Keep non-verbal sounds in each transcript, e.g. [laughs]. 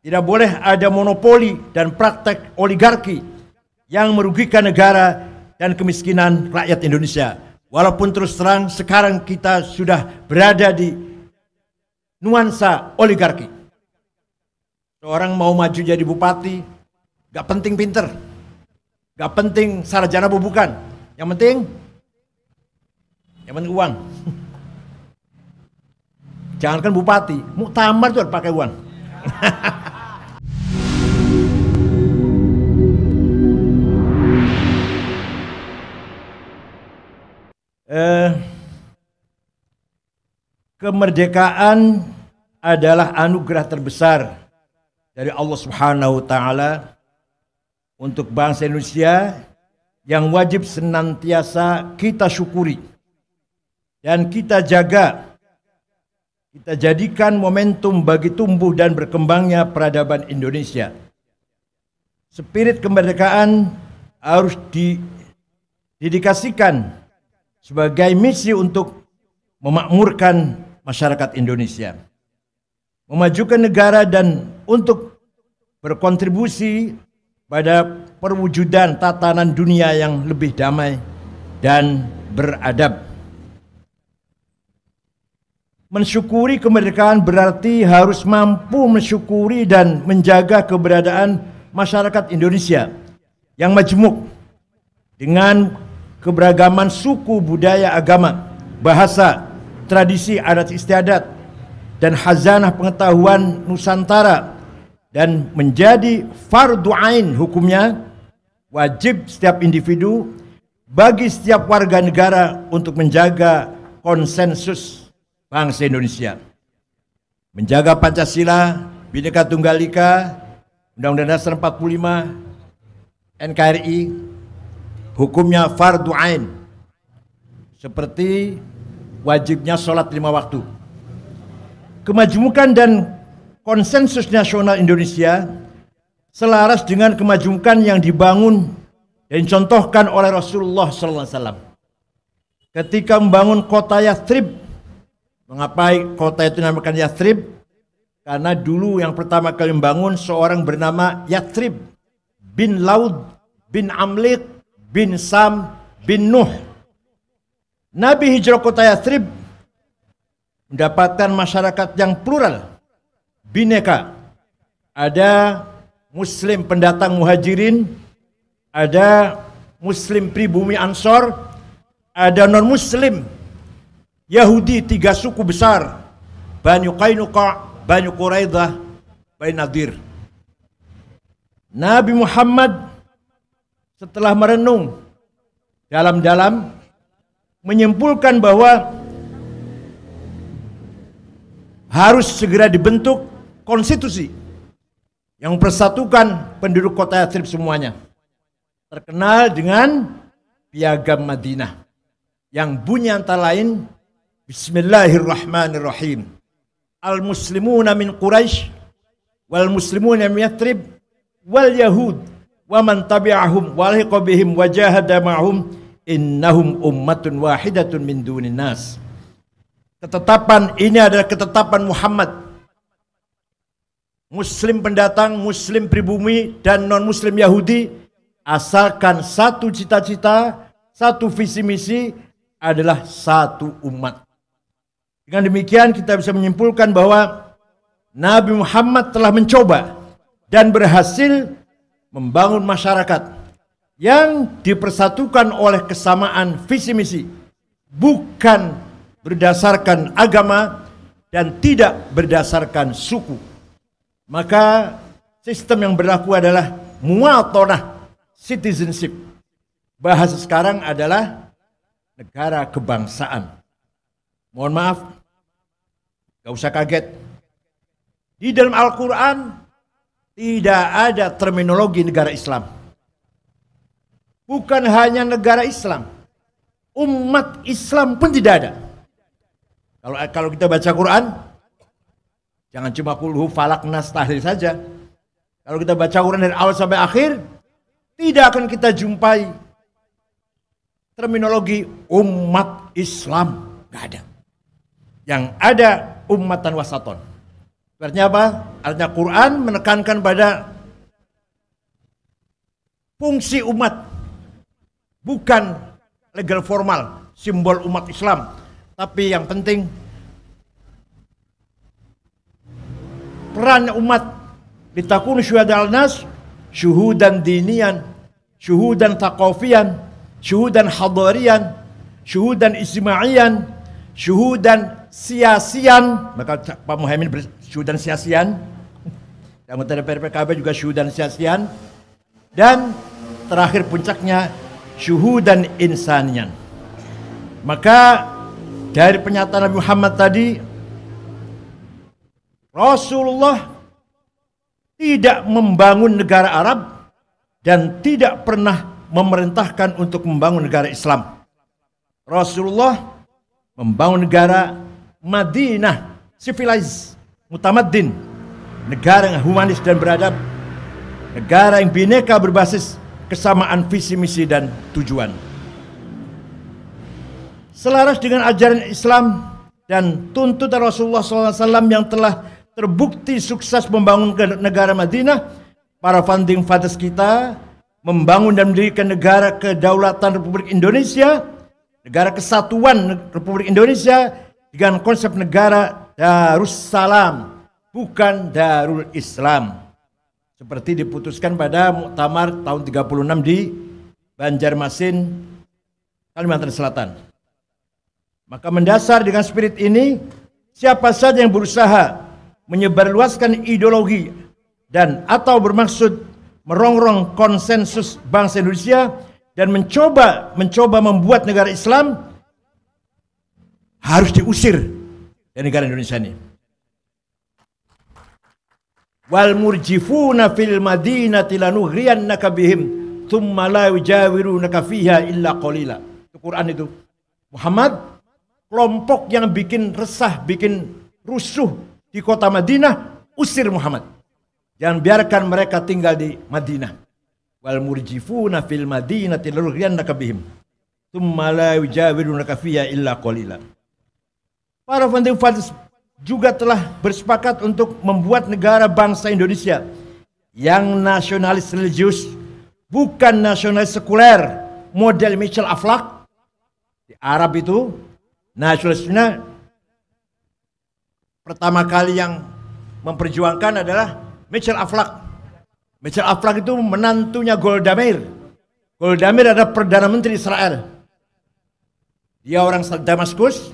Tidak boleh ada monopoli dan praktek oligarki yang merugikan negara dan kemiskinan rakyat Indonesia. Walaupun terus terang sekarang kita sudah berada di nuansa oligarki. Seorang mau maju jadi bupati, gak penting pinter, gak penting sarjana bukan. Yang penting, yang penting uang. [laughs] Jangankan bupati, muktamar tuh pakai uang. [laughs] eh, kemerdekaan adalah anugerah terbesar dari Allah Subhanahu wa taala untuk bangsa Indonesia yang wajib senantiasa kita syukuri dan kita jaga kita jadikan momentum bagi tumbuh dan berkembangnya peradaban Indonesia. Spirit kemerdekaan harus didikasikan sebagai misi untuk memakmurkan masyarakat Indonesia, memajukan negara dan untuk berkontribusi pada perwujudan tatanan dunia yang lebih damai dan beradab. Mensyukuri kemerdekaan berarti harus mampu mensyukuri dan menjaga keberadaan masyarakat Indonesia yang majemuk dengan keberagaman suku, budaya, agama, bahasa, tradisi, adat istiadat, dan hazanah pengetahuan Nusantara dan menjadi fardu ain hukumnya wajib setiap individu bagi setiap warga negara untuk menjaga konsensus bangsa Indonesia. Menjaga Pancasila, Bhinneka Tunggal Ika, Undang-Undang Dasar 45, NKRI, hukumnya fardu ain seperti wajibnya sholat lima waktu kemajumukan dan konsensus nasional Indonesia selaras dengan kemajukan yang dibangun dan contohkan oleh Rasulullah SAW ketika membangun kota Yathrib mengapa kota itu dinamakan Yathrib karena dulu yang pertama kali membangun seorang bernama Yathrib bin Laud bin Amlik bin Sam bin Nuh. Nabi hijrah Kota Yathrib mendapatkan masyarakat yang plural, bineka. Ada muslim pendatang muhajirin, ada muslim pribumi ansor, ada non-muslim, Yahudi tiga suku besar, Banyu Kainuka, Banyu Quraidah, Banyu Nadir. Nabi Muhammad setelah merenung dalam-dalam menyimpulkan bahwa harus segera dibentuk konstitusi yang mempersatukan penduduk kota Yatrib semuanya. Terkenal dengan Piagam Madinah yang bunyi antara lain Bismillahirrahmanirrahim. Al-muslimuna min Quraisy wal muslimuna min Yatrib wal yahud wa man tabi'ahum lahiqa bihim wa jahada ma'hum innahum ummatun wahidatun min dunin nas. Ketetapan ini adalah ketetapan Muhammad. Muslim pendatang, muslim pribumi dan non muslim Yahudi asalkan satu cita-cita, satu visi misi adalah satu umat. Dengan demikian kita bisa menyimpulkan bahwa Nabi Muhammad telah mencoba dan berhasil membangun masyarakat yang dipersatukan oleh kesamaan visi misi, bukan berdasarkan agama dan tidak berdasarkan suku. Maka sistem yang berlaku adalah muatonah citizenship. Bahasa sekarang adalah negara kebangsaan. Mohon maaf, gak usah kaget. Di dalam Al-Quran tidak ada terminologi negara Islam. Bukan hanya negara Islam. Umat Islam pun tidak ada. Kalau kalau kita baca Quran, jangan cuma kulhu falak nas tahlil saja. Kalau kita baca Quran dari awal sampai akhir, tidak akan kita jumpai terminologi umat Islam. Gak ada. Yang ada umatan wasaton. Artinya apa? Artinya Quran menekankan pada fungsi umat bukan legal formal simbol umat Islam tapi yang penting peran umat litakun al nas syuhudan dinian syuhudan taqafian syuhudan hadarian syuhudan isma'ian syuhudan siasian maka Pak Muhammad Syudan Siasian, anggota DPR PKB juga Syudan Siasian, dan terakhir puncaknya dan insanian. Maka dari pernyataan Nabi Muhammad tadi, Rasulullah tidak membangun negara Arab dan tidak pernah memerintahkan untuk membangun negara Islam. Rasulullah membangun negara Madinah, civilized mutamaddin, negara yang humanis dan beradab, negara yang bineka berbasis kesamaan visi misi dan tujuan. Selaras dengan ajaran Islam dan tuntutan Rasulullah SAW yang telah terbukti sukses membangun negara Madinah, para funding fathers kita membangun dan mendirikan negara kedaulatan Republik Indonesia, negara kesatuan Republik Indonesia dengan konsep negara Darussalam, bukan Darul Islam. Seperti diputuskan pada Muktamar tahun 36 di Banjarmasin, Kalimantan Selatan. Maka mendasar dengan spirit ini, siapa saja yang berusaha menyebarluaskan ideologi dan atau bermaksud merongrong konsensus bangsa Indonesia dan mencoba mencoba membuat negara Islam harus diusir dari negara Indonesia ini. Wal murjifuna fil madinati lanughriyannaka bihim thumma la yujawirunaka fiha illa qalila. Itu Quran itu. Muhammad kelompok yang bikin resah, bikin rusuh di kota Madinah, usir Muhammad. Jangan biarkan mereka tinggal di Madinah. Wal murjifuna fil madinati lanughriyannaka bihim. Thumma la yujawirunaka fiha illa qalila. Para fathers juga telah bersepakat untuk membuat negara bangsa Indonesia yang nasionalis religius, bukan nasionalis sekuler, model Michel Aflak di Arab itu nasionalisnya pertama kali yang memperjuangkan adalah Michel Aflak. Michel Aflak itu menantunya Golda Meir. Golda Meir adalah perdana menteri Israel. Dia orang Damaskus,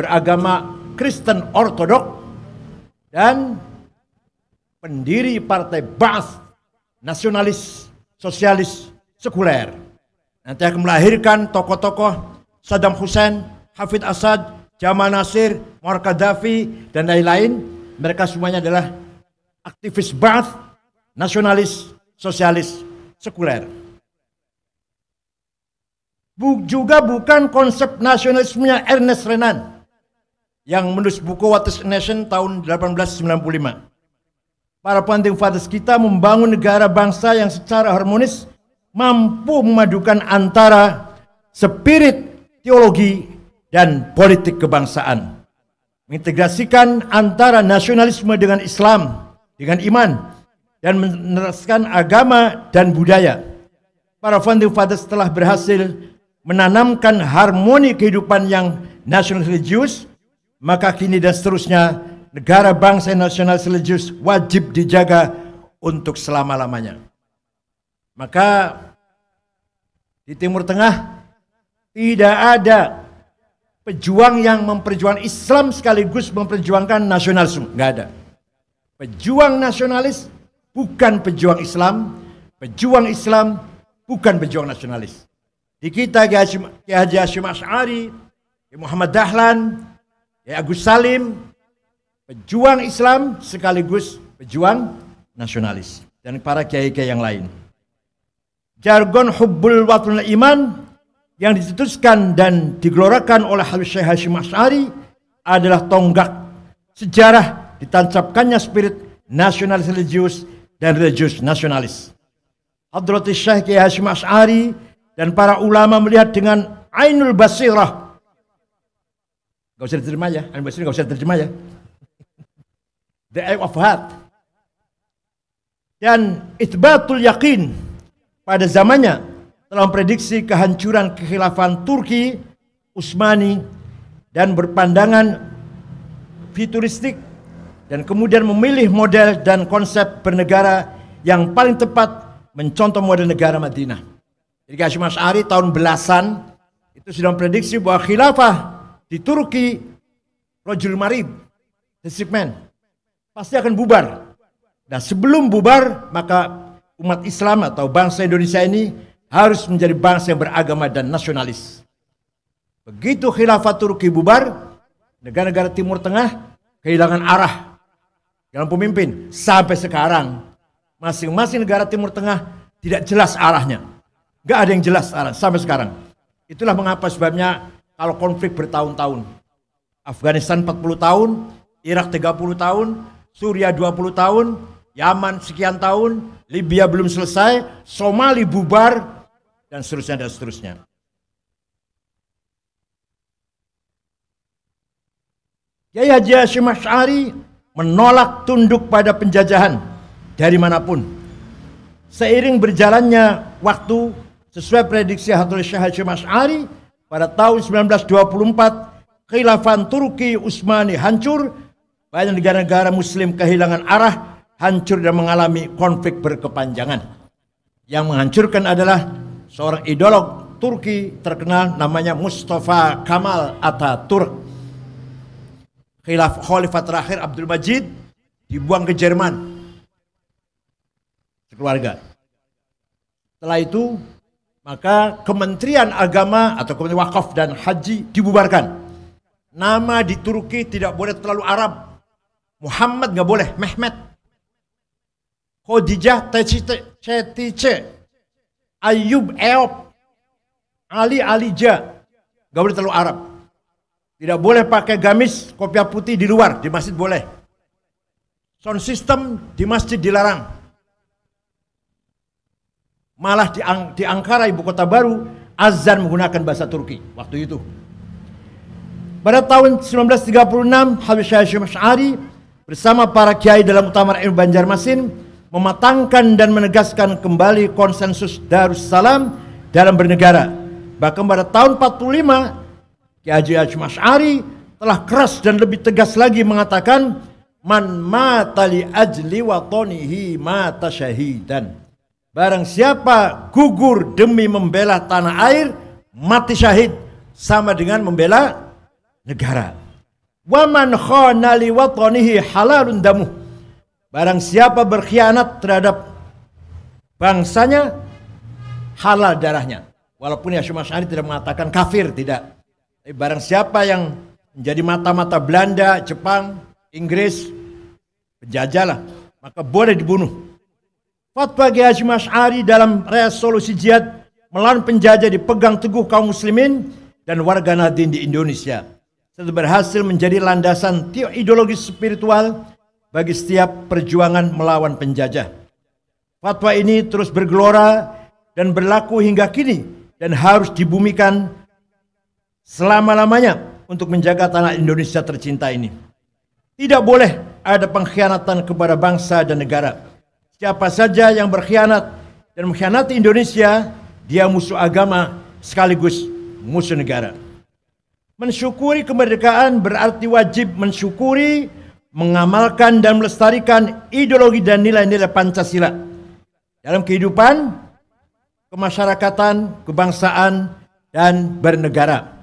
beragama Kristen Ortodok dan pendiri partai Baath nasionalis sosialis sekuler. Nanti akan melahirkan tokoh-tokoh Saddam Hussein, Hafid Assad, Jamal Nasir, Muammar Gaddafi, dan lain-lain. Mereka semuanya adalah aktivis Ba'ath, nasionalis, sosialis, sekuler. Bu, juga bukan konsep nasionalismenya Ernest Renan yang menulis buku Waters Nation tahun 1895. Para founding fathers kita membangun negara bangsa yang secara harmonis mampu memadukan antara spirit teologi dan politik kebangsaan. Mengintegrasikan antara nasionalisme dengan Islam, dengan iman, dan meneraskan agama dan budaya. Para founding fathers telah berhasil menanamkan harmoni kehidupan yang nasional religius maka kini dan seterusnya negara bangsa nasional religius wajib dijaga untuk selama-lamanya. Maka di Timur Tengah tidak ada pejuang yang memperjuangkan Islam sekaligus memperjuangkan nasionalisme, nggak ada. Pejuang nasionalis bukan pejuang Islam, pejuang Islam bukan pejuang nasionalis. Di kita Ki Haji Hashim Ash'ari, Muhammad Dahlan, Kiai ya, Agus Salim, pejuang Islam sekaligus pejuang nasionalis dan para kiai-kiai yang lain. Jargon hubbul watul iman yang dicetuskan dan digelorakan oleh Habib Syekh Hashim Asy'ari adalah tonggak sejarah ditancapkannya spirit nasionalis religius dan religius nasionalis. Hadratus Syekh Kiai Hashim Asy'ari dan para ulama melihat dengan ainul basirah Gak usah diterima ya, Al Basri gak usah diterima ya. The act of heart. Dan itbatul yakin pada zamannya telah memprediksi kehancuran kekhilafan Turki Utsmani dan berpandangan futuristik dan kemudian memilih model dan konsep bernegara yang paling tepat mencontoh model negara Madinah. Jadi Hasyim Asy'ari tahun belasan itu sudah memprediksi bahwa khilafah di Turki, Rojul Marib District pasti akan bubar. Dan sebelum bubar, maka umat Islam atau bangsa Indonesia ini harus menjadi bangsa yang beragama dan nasionalis. Begitu khilafah Turki bubar, negara-negara Timur Tengah kehilangan arah dalam pemimpin. Sampai sekarang, masing-masing negara Timur Tengah tidak jelas arahnya. Gak ada yang jelas arah sampai sekarang. Itulah mengapa sebabnya kalau konflik bertahun-tahun. Afghanistan 40 tahun, Irak 30 tahun, Suriah 20 tahun, Yaman sekian tahun, Libya belum selesai, Somali bubar, dan seterusnya dan seterusnya. Kiai Haji Hashim Ash'ari menolak tunduk pada penjajahan dari manapun. Seiring berjalannya waktu, sesuai prediksi Hatul Syah Hashim Ash'ari, pada tahun 1924 khilafan Turki Utsmani hancur, banyak negara-negara muslim kehilangan arah, hancur dan mengalami konflik berkepanjangan. Yang menghancurkan adalah seorang ideolog Turki terkenal namanya Mustafa Kamal Ataturk. Khilaf khalifah terakhir Abdul Majid dibuang ke Jerman. Keluarga. Setelah itu maka Kementerian Agama atau Kementerian Wakaf dan Haji dibubarkan. Nama di Turki tidak boleh terlalu Arab. Muhammad nggak boleh, Mehmet. Khadijah Cetice, Ayub Eop, Ali Alija, nggak boleh terlalu Arab. Tidak boleh pakai gamis kopiah putih di luar, di masjid boleh. Sound system di masjid dilarang. Malah di, Ang di Ankara ibu kota baru azan menggunakan bahasa Turki waktu itu. Pada tahun 1936 Habib Syahsyum Syari bersama para kiai dalam utama NU Banjarmasin mematangkan dan menegaskan kembali konsensus Darussalam dalam bernegara. Bahkan pada tahun 45 Kiai Haji Haji telah keras dan lebih tegas lagi mengatakan man mata li ajli watonihi mata syahidan. Barang siapa gugur demi membela tanah air, mati syahid sama dengan membela negara. Waman khana li watanihi halalun damu. Barang siapa berkhianat terhadap bangsanya, halal darahnya. Walaupun ya Syari tidak mengatakan kafir, tidak. Tapi barang siapa yang menjadi mata-mata Belanda, Jepang, Inggris, penjajah maka boleh dibunuh Fatwa Haji Mas'ari dalam resolusi jihad melawan penjajah dipegang teguh kaum muslimin dan warga Nahdien di Indonesia. Serta berhasil menjadi landasan ideologi spiritual bagi setiap perjuangan melawan penjajah. Fatwa ini terus bergelora dan berlaku hingga kini dan harus dibumikan selama-lamanya untuk menjaga tanah Indonesia tercinta ini. Tidak boleh ada pengkhianatan kepada bangsa dan negara Siapa saja yang berkhianat dan mengkhianati Indonesia, dia musuh agama sekaligus musuh negara. Mensyukuri kemerdekaan berarti wajib mensyukuri, mengamalkan dan melestarikan ideologi dan nilai-nilai Pancasila dalam kehidupan, kemasyarakatan, kebangsaan, dan bernegara.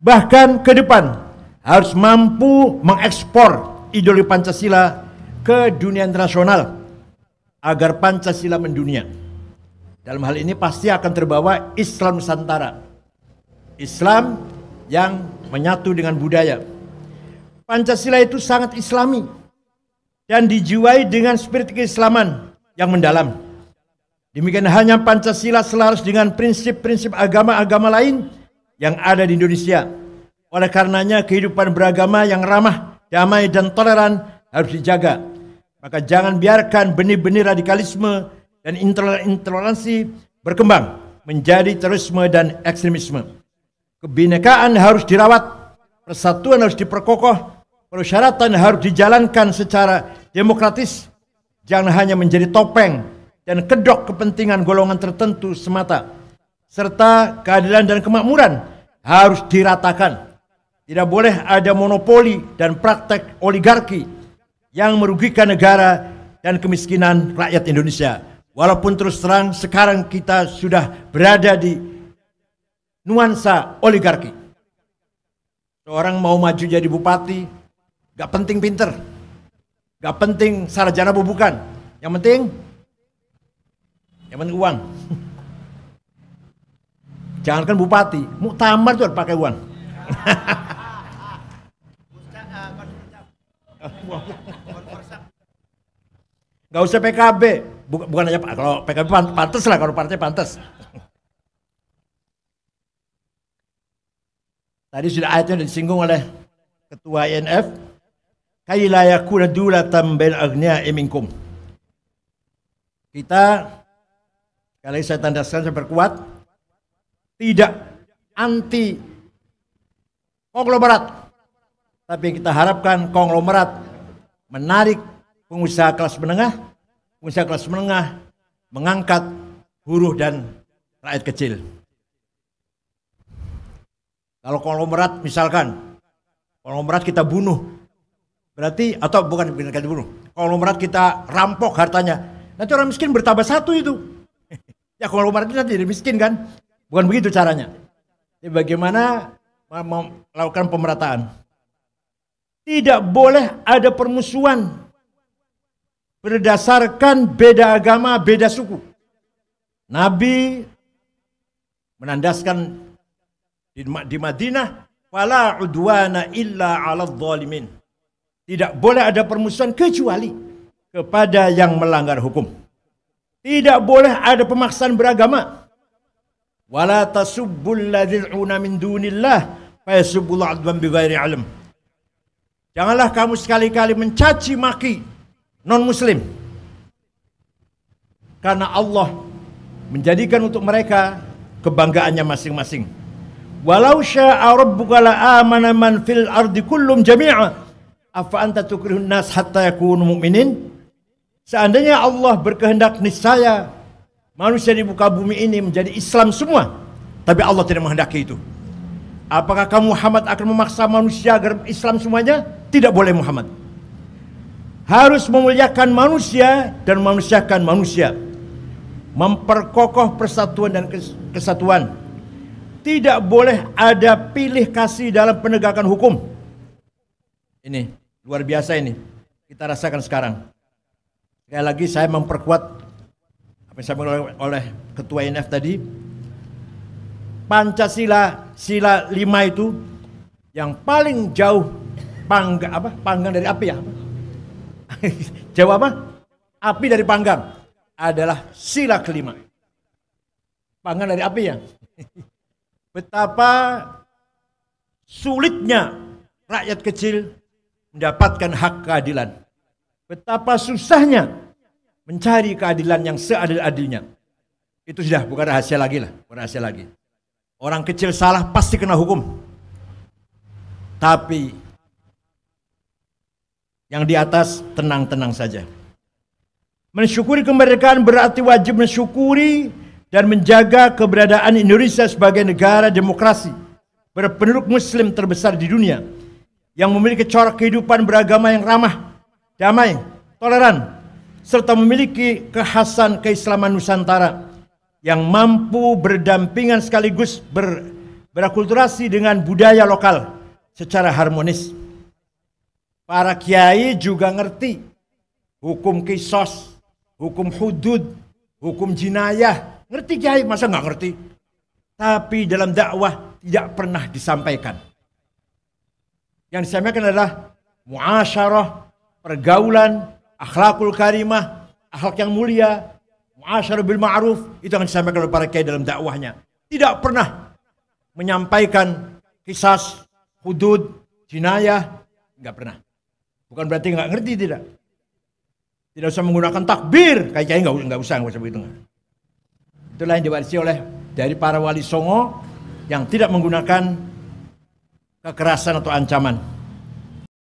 Bahkan ke depan harus mampu mengekspor ideologi Pancasila ke dunia internasional agar Pancasila mendunia. Dalam hal ini pasti akan terbawa Islam Nusantara. Islam yang menyatu dengan budaya. Pancasila itu sangat islami dan dijiwai dengan spirit keislaman yang mendalam. Demikian hanya Pancasila selaras dengan prinsip-prinsip agama-agama lain yang ada di Indonesia. Oleh karenanya kehidupan beragama yang ramah, damai dan toleran harus dijaga maka jangan biarkan benih-benih radikalisme dan intoleransi berkembang menjadi terorisme dan ekstremisme. Kebinekaan harus dirawat, persatuan harus diperkokoh, persyaratan harus dijalankan secara demokratis, jangan hanya menjadi topeng dan kedok kepentingan golongan tertentu semata, serta keadilan dan kemakmuran harus diratakan. Tidak boleh ada monopoli dan praktek oligarki yang merugikan negara dan kemiskinan rakyat Indonesia. Walaupun terus terang sekarang kita sudah berada di nuansa oligarki. Seorang mau maju jadi bupati, gak penting pinter, gak penting sarjana bukan Yang penting, yang penting uang. [laughs] Jangankan bupati, muktamar tuh pakai uang. [laughs] nggak usah PKB bukan hanya kalau PKB pantas lah kalau partai pantas [laughs] tadi sudah ayatnya disinggung oleh ketua INF kai la yakuna dulatan bain kita kali saya tandaskan saya perkuat tidak anti konglomerat tapi kita harapkan konglomerat menarik pengusaha kelas menengah, pengusaha kelas menengah mengangkat buruh dan rakyat kecil. Kalau konglomerat misalkan, konglomerat kita bunuh, berarti atau bukan kita bunuh, konglomerat kita rampok hartanya, nanti orang miskin bertambah satu itu. [laughs] ya konglomerat nanti jadi miskin kan? Bukan begitu caranya. Jadi bagaimana melakukan pemerataan? Tidak boleh ada permusuhan berdasarkan beda agama, beda suku. Nabi menandaskan di Madinah, "Fala udwana illa 'alal zalimin." Tidak boleh ada permusuhan kecuali kepada yang melanggar hukum. Tidak boleh ada pemaksaan beragama. Wala tasubbul ladzina min dunillah fayasubbul 'adwan bighairi 'ilm. Janganlah kamu sekali-kali mencaci maki non-muslim. Karena Allah menjadikan untuk mereka kebanggaannya masing-masing. Walau syaa rabbuka la amana man fil ardi kullum jami'a. Afa anta tukrihun nas hatta yakunu mu'minin? Seandainya Allah berkehendak niscaya manusia di muka bumi ini menjadi Islam semua, tapi Allah tidak menghendaki itu. Apakah kamu Muhammad akan memaksa manusia agar Islam semuanya? Tidak boleh Muhammad harus memuliakan manusia dan memanusiakan manusia memperkokoh persatuan dan kesatuan tidak boleh ada pilih kasih dalam penegakan hukum ini luar biasa ini kita rasakan sekarang sekali lagi saya memperkuat apa yang disampaikan oleh, oleh ketua INF tadi Pancasila sila lima itu yang paling jauh pangga apa panggang dari api ya apa? [laughs] Jawa apa? Api dari panggang adalah sila kelima. Panggang dari api ya. [laughs] Betapa sulitnya rakyat kecil mendapatkan hak keadilan. Betapa susahnya mencari keadilan yang seadil-adilnya. Itu sudah bukan rahasia lagi lah, bukan rahasia lagi. Orang kecil salah pasti kena hukum. Tapi yang di atas tenang-tenang saja. Mensyukuri kemerdekaan berarti wajib mensyukuri dan menjaga keberadaan Indonesia sebagai negara demokrasi berpenduduk muslim terbesar di dunia yang memiliki corak kehidupan beragama yang ramah, damai, toleran, serta memiliki kekhasan keislaman Nusantara yang mampu berdampingan sekaligus ber, berakulturasi dengan budaya lokal secara harmonis. Para kiai juga ngerti hukum kisos, hukum hudud, hukum jinayah. Ngerti kiai, masa nggak ngerti? Tapi dalam dakwah tidak pernah disampaikan. Yang disampaikan adalah muasyarah, pergaulan, akhlakul karimah, akhlak yang mulia, muasyarah bil ma'ruf, itu yang disampaikan oleh para kiai dalam dakwahnya. Tidak pernah menyampaikan kisah hudud, jinayah, nggak pernah. Bukan berarti nggak ngerti tidak. Tidak usah menggunakan takbir. Kayak-kayak nggak nggak usah nggak usah begitu. Itulah yang diwarisi oleh dari para wali songo yang tidak menggunakan kekerasan atau ancaman.